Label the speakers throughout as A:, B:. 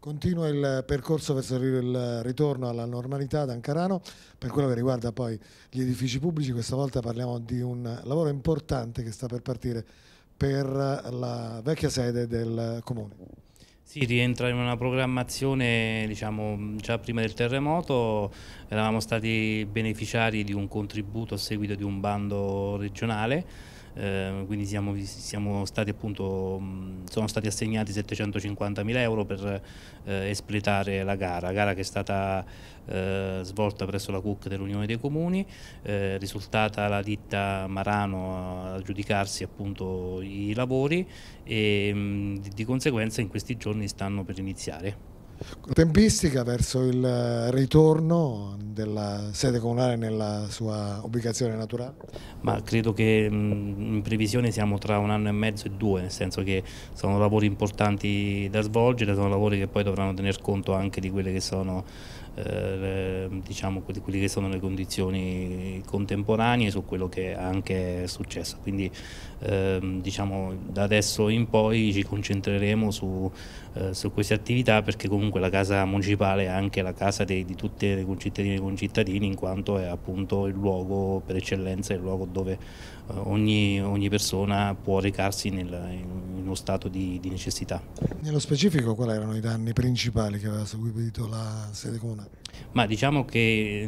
A: Continua il percorso verso il ritorno alla normalità ad Ancarano. Per quello che riguarda poi gli edifici pubblici, questa volta parliamo di un lavoro importante che sta per partire per la vecchia sede del comune.
B: Sì, rientra in una programmazione, diciamo, già prima del terremoto eravamo stati beneficiari di un contributo a seguito di un bando regionale Ehm, quindi siamo, siamo, stati appunto, sono stati assegnati 750 mila euro per eh, espletare la gara, gara che è stata eh, svolta presso la CUC dell'Unione dei Comuni, eh, risultata la ditta Marano a aggiudicarsi appunto i lavori e mh, di conseguenza in questi giorni stanno
A: per iniziare tempistica verso il eh, ritorno della sede comunale nella sua ubicazione naturale?
B: Ma credo che mm, in previsione siamo tra un anno e mezzo e due, nel senso che sono lavori importanti da svolgere, sono lavori che poi dovranno tener conto anche di quelle che sono eh, diciamo, di quelle che sono le condizioni contemporanee su quello che anche è successo. Quindi eh, diciamo, da adesso in poi ci concentreremo su, eh, su, queste attività perché comunque la casa municipale è anche la casa dei, di tutte le concittadine e concittadini in quanto è appunto il luogo per eccellenza, il luogo dove eh, ogni, ogni persona può recarsi nel, uno stato di, di necessità.
A: Nello specifico quali erano i danni principali che aveva subito la sede comunale?
B: Ma diciamo che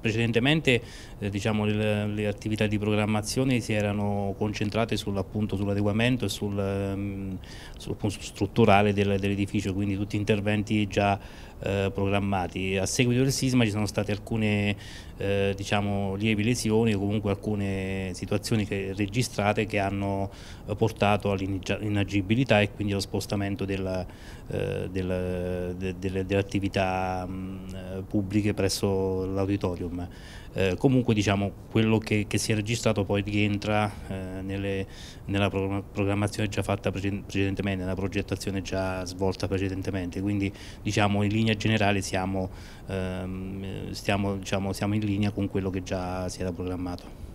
B: precedentemente eh, diciamo, le, attività di programmazione si erano concentrate sull'adeguamento e sul, ehm, sul, strutturale dell'edificio, quindi tutti interventi già eh, programmati. A seguito del sisma ci sono state alcune eh, diciamo, lievi lesioni o comunque alcune situazioni che, registrate che hanno eh, portato all'inagibilità e quindi allo spostamento della, eh, della, de, delle, delle, attività mh, pubbliche presso l'auditorium. Eh, comunque diciamo, quello che, che, si è registrato poi rientra eh, nelle, nella programmazione già fatta precedentemente, nella progettazione già svolta precedentemente, quindi diciamo in linea linea generale siamo, ehm, stiamo, diciamo, siamo in linea con quello che già si era programmato.